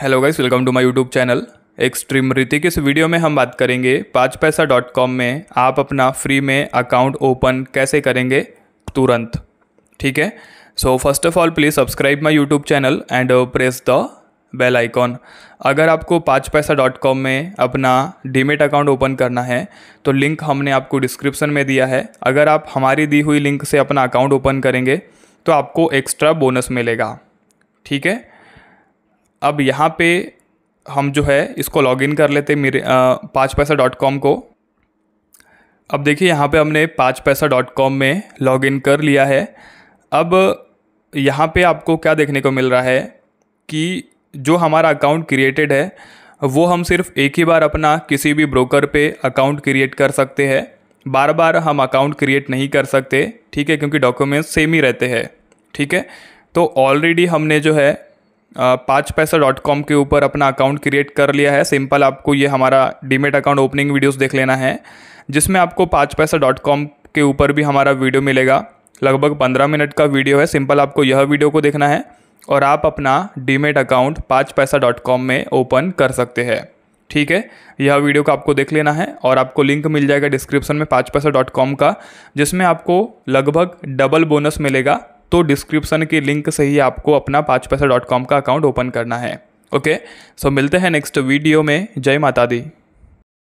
hello guys welcome to my YouTube channel extreme Hrithik इस वीडियो में हम बात करेंगे पाँच पैसा डॉट कॉम में आप अपना फ्री में अकाउंट ओपन कैसे करेंगे तुरंत ठीक है so first of all please subscribe my YouTube channel and press the bell icon अगर आपको पाँच पैसा डॉट कॉम में अपना डीमेट अकाउंट ओपन करना है तो लिंक हमने आपको डिस्क्रिप्सन में दिया है अगर आप हमारी दी हुई लिंक से अपना अकाउंट ओपन करेंगे तो आपको एक्स्ट्रा बोनस मिलेगा ठीक है अब यहाँ पे हम जो है इसको लॉगिन कर लेते मेरे पाँच पैसा डॉट कॉम को अब देखिए यहाँ पे हमने पाँच पैसा डॉट कॉम में लॉगिन कर लिया है अब यहाँ पे आपको क्या देखने को मिल रहा है कि जो हमारा अकाउंट क्रिएटेड है वो हम सिर्फ एक ही बार अपना किसी भी ब्रोकर पे अकाउंट क्रिएट कर सकते हैं बार बार हम अकाउंट क्रिएट नहीं कर सकते ठीक है क्योंकि डॉक्यूमेंट्स सेम ही रहते हैं ठीक है तो ऑलरेडी हमने जो है पाँच पैसा डॉट कॉम के ऊपर अपना अकाउंट क्रिएट कर लिया है सिंपल आपको ये हमारा डीमेट अकाउंट ओपनिंग वीडियोस देख लेना है जिसमें आपको पाँच पैसा डॉट कॉम के ऊपर भी हमारा वीडियो मिलेगा लगभग पंद्रह मिनट का वीडियो है सिंपल आपको यह वीडियो को देखना है और आप अपना डीमेट अकाउंट पाँच पैसा डॉट कॉम में ओपन कर सकते हैं ठीक है यह वीडियो को आपको देख लेना है और आपको लिंक मिल जाएगा डिस्क्रिप्शन में पाँच पैसा डॉट कॉम का जिसमें आपको लगभग डबल बोनस मिलेगा तो डिस्क्रिप्सन के लिंक से ही आपको अपना पाँच पैसा डॉट कॉम का अकाउंट ओपन करना है ओके सो मिलते हैं नेक्स्ट वीडियो में जय माता दी